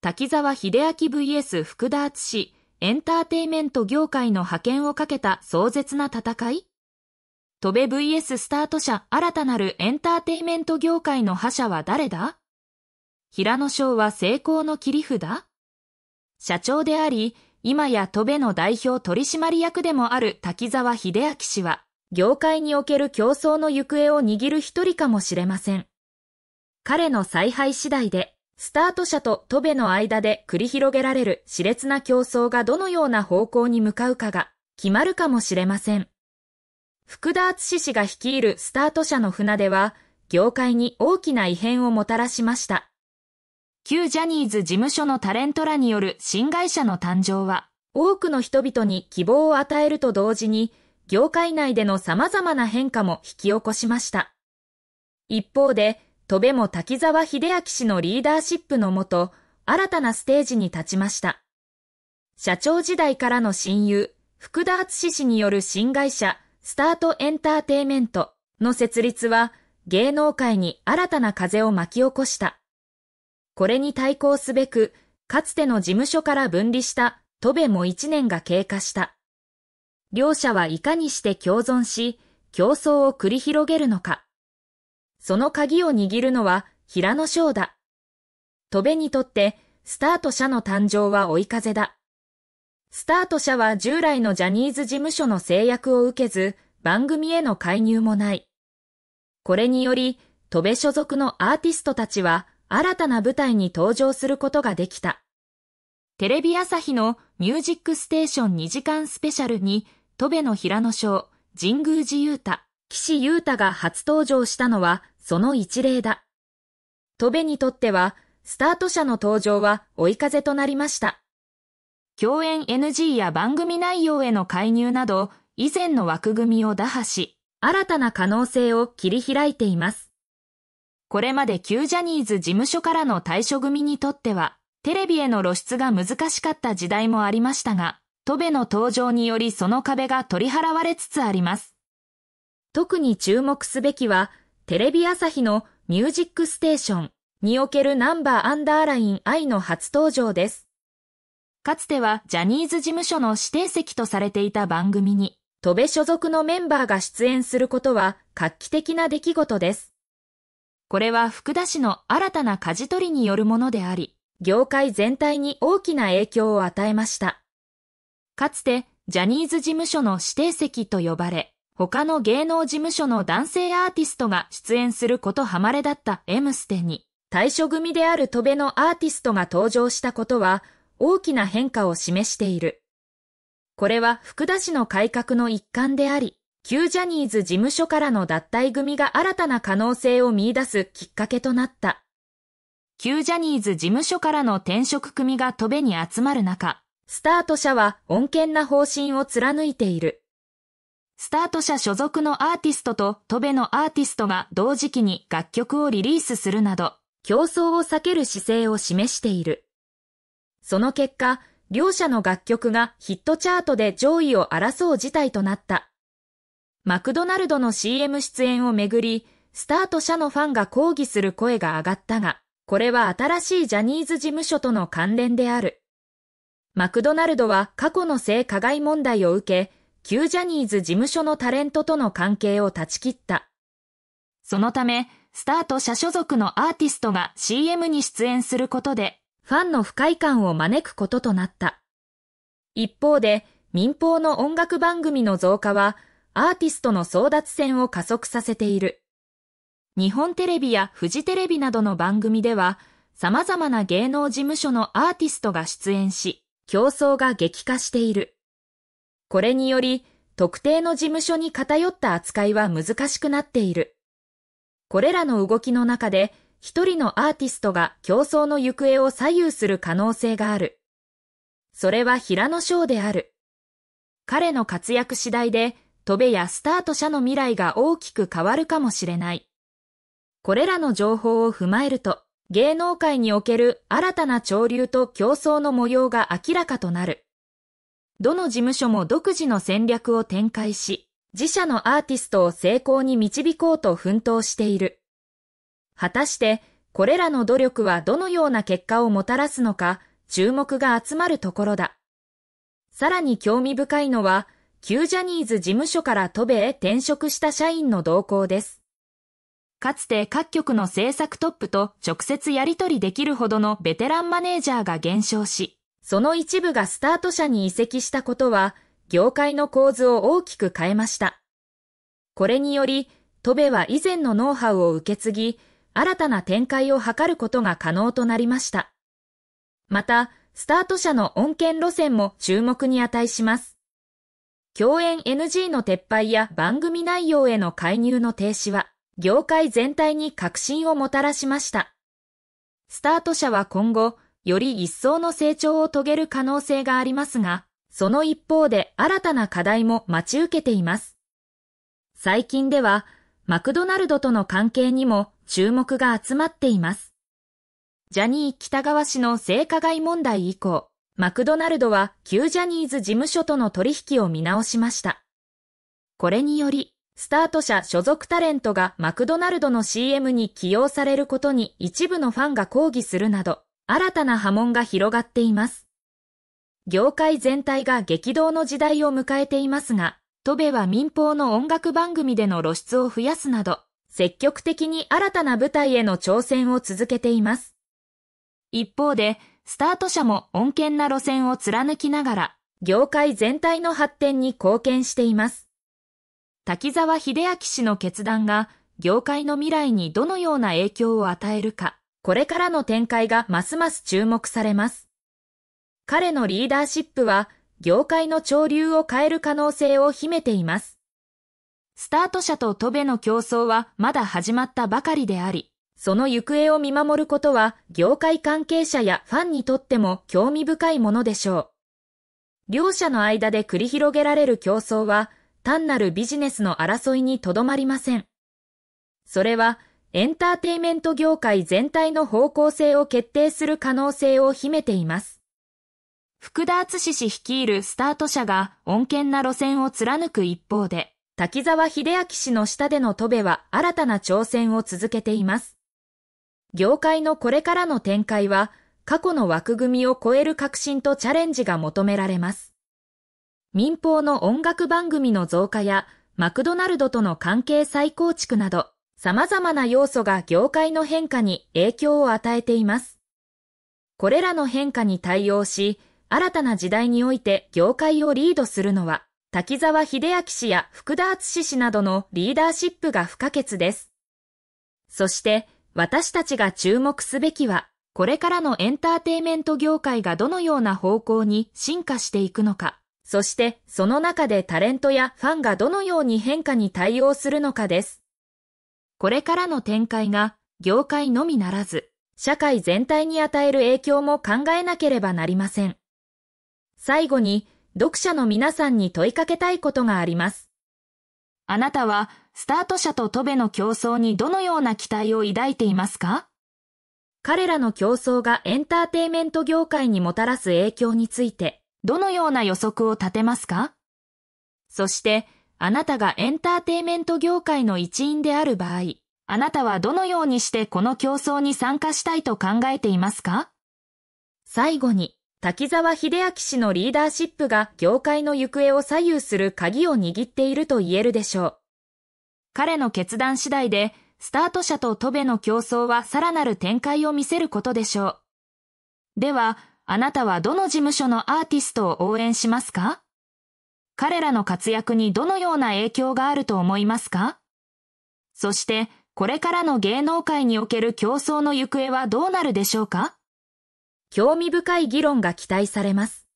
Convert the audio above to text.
滝沢秀明 VS 福田敦エンターテイメント業界の派遣をかけた壮絶な戦い戸部 VS スタート社新たなるエンターテイメント業界の覇者は誰だ平野翔は成功の切り札社長であり、今や戸部の代表取締役でもある滝沢秀明氏は、業界における競争の行方を握る一人かもしれません。彼の采配次第で、スタート者とトベの間で繰り広げられる熾烈な競争がどのような方向に向かうかが決まるかもしれません。福田敦氏が率いるスタート社の船出は、業界に大きな異変をもたらしました。旧ジャニーズ事務所のタレントらによる新会社の誕生は、多くの人々に希望を与えると同時に、業界内での様々な変化も引き起こしました。一方で、戸部も滝沢秀明氏のリーダーシップのもと、新たなステージに立ちました。社長時代からの親友、福田敦氏による新会社、スタートエンターテイメントの設立は、芸能界に新たな風を巻き起こした。これに対抗すべく、かつての事務所から分離した戸部も一年が経過した。両者はいかにして共存し、競争を繰り広げるのか。その鍵を握るのは平野翔だ。戸辺にとってスタート社の誕生は追い風だ。スタート社は従来のジャニーズ事務所の制約を受けず、番組への介入もない。これにより、戸辺所属のアーティストたちは新たな舞台に登場することができた。テレビ朝日のミュージックステーション2時間スペシャルに、戸辺の平野翔、神宮寺勇太、岸優太が初登場したのはその一例だ。戸辺にとっては、スタート車の登場は追い風となりました。共演 NG や番組内容への介入など、以前の枠組みを打破し、新たな可能性を切り開いています。これまで旧ジャニーズ事務所からの退所組にとっては、テレビへの露出が難しかった時代もありましたが、戸辺の登場によりその壁が取り払われつつあります。特に注目すべきは、テレビ朝日のミュージックステーションにおけるナンバーアンダーライン I の初登場です。かつてはジャニーズ事務所の指定席とされていた番組に、戸部所属のメンバーが出演することは画期的な出来事です。これは福田氏の新たな舵取りによるものであり、業界全体に大きな影響を与えました。かつてジャニーズ事務所の指定席と呼ばれ、他の芸能事務所の男性アーティストが出演することはまれだったエムステに、対処組である戸部のアーティストが登場したことは、大きな変化を示している。これは福田氏の改革の一環であり、旧ジャニーズ事務所からの脱退組が新たな可能性を見出すきっかけとなった。旧ジャニーズ事務所からの転職組が戸部に集まる中、スタート社は穏健な方針を貫いている。スタート社所属のアーティストとトベのアーティストが同時期に楽曲をリリースするなど、競争を避ける姿勢を示している。その結果、両者の楽曲がヒットチャートで上位を争う事態となった。マクドナルドの CM 出演をめぐり、スタート社のファンが抗議する声が上がったが、これは新しいジャニーズ事務所との関連である。マクドナルドは過去の性加害問題を受け、旧ジャニーズ事務所のタレントとの関係を断ち切った。そのため、スターと社所属のアーティストが CM に出演することで、ファンの不快感を招くこととなった。一方で、民放の音楽番組の増加は、アーティストの争奪戦を加速させている。日本テレビやフジテレビなどの番組では、様々な芸能事務所のアーティストが出演し、競争が激化している。これにより、特定の事務所に偏った扱いは難しくなっている。これらの動きの中で、一人のアーティストが競争の行方を左右する可能性がある。それは平野翔である。彼の活躍次第で、飛べやスタート社の未来が大きく変わるかもしれない。これらの情報を踏まえると、芸能界における新たな潮流と競争の模様が明らかとなる。どの事務所も独自の戦略を展開し、自社のアーティストを成功に導こうと奮闘している。果たして、これらの努力はどのような結果をもたらすのか、注目が集まるところだ。さらに興味深いのは、旧ジャニーズ事務所から戸部へ転職した社員の動向です。かつて各局の制作トップと直接やり取りできるほどのベテランマネージャーが減少し、その一部がスタート社に移籍したことは、業界の構図を大きく変えました。これにより、戸部は以前のノウハウを受け継ぎ、新たな展開を図ることが可能となりました。また、スタート社の恩恵路線も注目に値します。共演 NG の撤廃や番組内容への介入の停止は、業界全体に革新をもたらしました。スタート社は今後、より一層の成長を遂げる可能性がありますが、その一方で新たな課題も待ち受けています。最近では、マクドナルドとの関係にも注目が集まっています。ジャニー北川氏の性加害問題以降、マクドナルドは旧ジャニーズ事務所との取引を見直しました。これにより、スタート社所属タレントがマクドナルドの CM に起用されることに一部のファンが抗議するなど、新たな波紋が広がっています。業界全体が激動の時代を迎えていますが、戸部は民放の音楽番組での露出を増やすなど、積極的に新たな舞台への挑戦を続けています。一方で、スタート社も穏健な路線を貫きながら、業界全体の発展に貢献しています。滝沢秀明氏の決断が、業界の未来にどのような影響を与えるか、これからの展開がますます注目されます。彼のリーダーシップは、業界の潮流を変える可能性を秘めています。スタート社とトベの競争はまだ始まったばかりであり、その行方を見守ることは業界関係者やファンにとっても興味深いものでしょう。両者の間で繰り広げられる競争は単なるビジネスの争いにとどまりません。それはエンターテイメント業界全体の方向性を決定する可能性を秘めています。福田敦氏率いるスタート社が穏健な路線を貫く一方で、滝沢秀明氏の下での戸部は新たな挑戦を続けています。業界のこれからの展開は、過去の枠組みを超える革新とチャレンジが求められます。民放の音楽番組の増加や、マクドナルドとの関係再構築など、様々な要素が業界の変化に影響を与えています。これらの変化に対応し、新たな時代において業界をリードするのは、滝沢秀明氏や福田敦氏などのリーダーシップが不可欠です。そして、私たちが注目すべきは、これからのエンターテイメント業界がどのような方向に進化していくのか、そしてその中でタレントやファンがどのように変化に対応するのかです。これからの展開が業界のみならず、社会全体に与える影響も考えなければなりません。最後に、読者の皆さんに問いかけたいことがあります。あなたは、スタート社とトベの競争にどのような期待を抱いていますか彼らの競争がエンターテイメント業界にもたらす影響について、どのような予測を立てますかそして、あなたがエンターテイメント業界の一員である場合、あなたはどのようにしてこの競争に参加したいと考えていますか最後に、滝沢秀明氏のリーダーシップが業界の行方を左右する鍵を握っていると言えるでしょう。彼の決断次第で、スタート者とトベの競争はさらなる展開を見せることでしょう。では、あなたはどの事務所のアーティストを応援しますか彼らの活躍にどのような影響があると思いますかそして、これからの芸能界における競争の行方はどうなるでしょうか興味深い議論が期待されます。